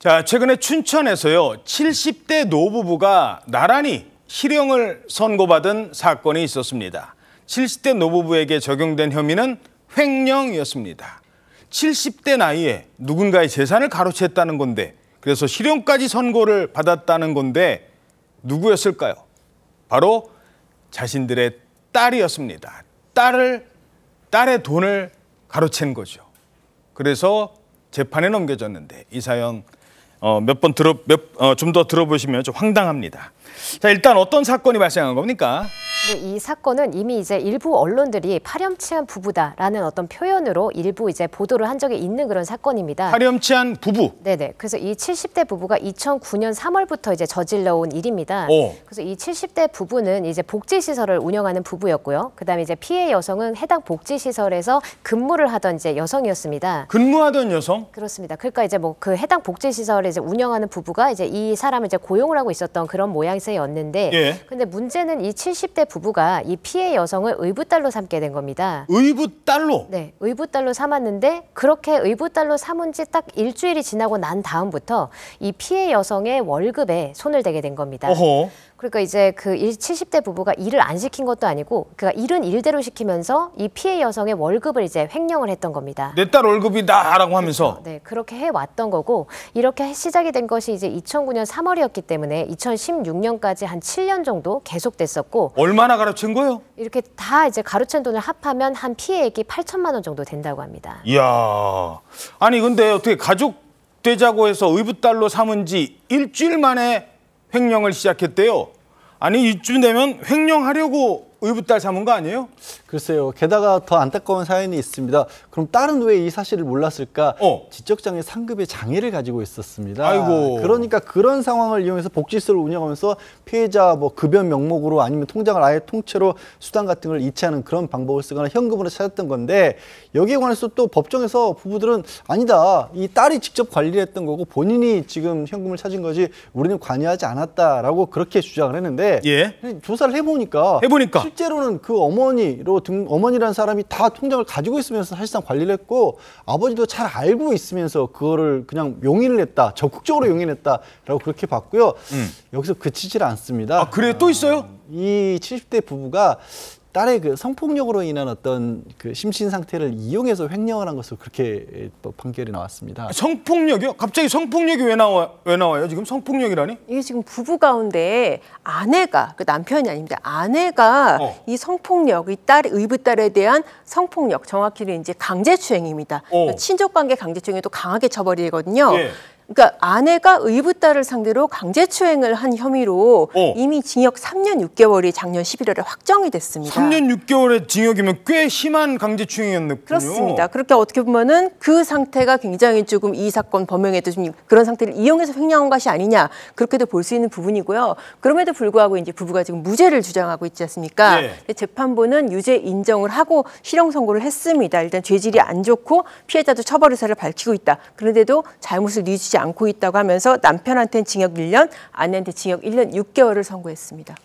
자, 최근에 춘천에서요, 70대 노부부가 나란히 실형을 선고받은 사건이 있었습니다. 70대 노부부에게 적용된 혐의는 횡령이었습니다. 70대 나이에 누군가의 재산을 가로챘다는 건데, 그래서 실형까지 선고를 받았다는 건데, 누구였을까요? 바로 자신들의 딸이었습니다. 딸을, 딸의 돈을 가로챈 거죠. 그래서 재판에 넘겨졌는데, 이 사연 어, 몇 번 들어 몇좀더 어, 들어보시면 좀 황당합니다. 자 일단 어떤 사건이 발생한 겁니까? 이 사건은 이미 이제 일부 언론들이 파렴치한 부부다라는 어떤 표현으로 일부 이제 보도를 한 적이 있는 그런 사건입니다. 파렴치한 부부. 네네. 그래서 이 70대 부부가 2009년 3월부터 이제 저질러온 일입니다. 오. 그래서 이 70대 부부는 이제 복지시설을 운영하는 부부였고요. 그다음에 이제 피해 여성은 해당 복지시설에서 근무를 하던 이제 여성이었습니다. 근무하던 여성? 그렇습니다. 그러니까 이제 뭐 그 해당 복지시설에 이제 운영하는 부부가 이제 이 사람을 이제 고용을 하고 있었던 그런 모양새였는데, 예. 근데 문제는 이 70대 부부 부부가 이 피해 여성을 의붓딸로 삼게 된 겁니다. 의붓딸로? 네, 의붓딸로 삼았는데 그렇게 의붓딸로 삼은 지 딱 일주일이 지나고 난 다음부터 이 피해 여성의 월급에 손을 대게 된 겁니다. 어허. 그러니까 이제 그 70대 부부가 일을 안 시킨 것도 아니고 그가 일은 일대로 시키면서 이 피해 여성의 월급을 이제 횡령을 했던 겁니다. 내 딸 월급이다라고 하면서. 그렇 네, 그렇게 해왔던 거고 이렇게 시작이 된 것이 이제 2009년 3월이었기 때문에 2016년까지 한 7년 정도 계속됐었고. 얼마나 얼마나 가로챈 거예요? 이렇게 다 이제 가로챈 돈을 합하면 한 피해액이 8천만 원 정도 된다고 합니다. 이야, 아니 근데 어떻게 가족 되자고 해서 의붓딸로 삼은 지 일주일 만에 횡령을 시작했대요. 아니 이쯤 되면 횡령하려고 의붓딸 삼은 거 아니에요? 글쎄요. 게다가 더 안타까운 사연이 있습니다. 그럼 딸은 왜 이 사실을 몰랐을까? 어. 지적장애 상급의 장애를 가지고 있었습니다. 아이고. 그러니까 그런 상황을 이용해서 복지소를 운영하면서 피해자 뭐 급여 명목으로 아니면 통장을 아예 통째로 수당 같은 걸 이체하는 그런 방법을 쓰거나 현금으로 찾았던 건데 여기에 관해서 또 법정에서 부부들은 아니다. 이 딸이 직접 관리를 했던 거고 본인이 지금 현금을 찾은 거지 우리는 관여하지 않았다라고 그렇게 주장을 했는데 예. 조사를 해보니까 해보니까 실제로는 그 어머니로 등, 어머니라는 사람이 다 통장을 가지고 있으면서 사실상 관리를 했고 아버지도 잘 알고 있으면서 그거를 그냥 용인을 했다. 적극적으로 용인했다라고 그렇게 봤고요. 음. 여기서 그치질 않습니다. 아, 그래? 또 있어요? 음, 이 70대 부부가 딸의 그 성폭력으로 인한 어떤 그 심신 상태를 이용해서 횡령을 한 것으로 그렇게 예, 또 판결이 나왔습니다. 아, 성폭력이요? 갑자기 성폭력이 왜 나와 왜 나와요? 지금 성폭력이라니? 이게 지금 부부 가운데 아내가 그 남편이 아닙니다. 아내가 어. 이 성폭력, 이 딸, 의붓 딸에 대한 성폭력, 정확히는 이제 강제추행입니다. 어. 친족 관계 강제추행에도 강하게 처벌이거든요. 예. 그러니까 아내가 의붓딸을 상대로 강제추행을 한 혐의로 어. 이미 징역 3년 6개월이 작년 11월에 확정이 됐습니다. 3년 6개월의 징역이면 꽤 심한 강제추행이었군요. 그렇습니다. 그렇게 어떻게 보면은 그 상태가 굉장히 조금 이 사건 범행에도 좀 그런 상태를 이용해서 횡령한 것이 아니냐 그렇게도 볼 수 있는 부분이고요. 그럼에도 불구하고 이제 부부가 지금 무죄를 주장하고 있지 않습니까? 네. 재판부는 유죄 인정을 하고 실형 선고를 했습니다. 일단 죄질이 안 좋고 피해자도 처벌 의사를 밝히고 있다. 그런데도 잘못을 뉘우치지 않고 있다고 하면서 남편한테는 징역 1년, 아내한테 징역 1년 6개월을 선고했습니다.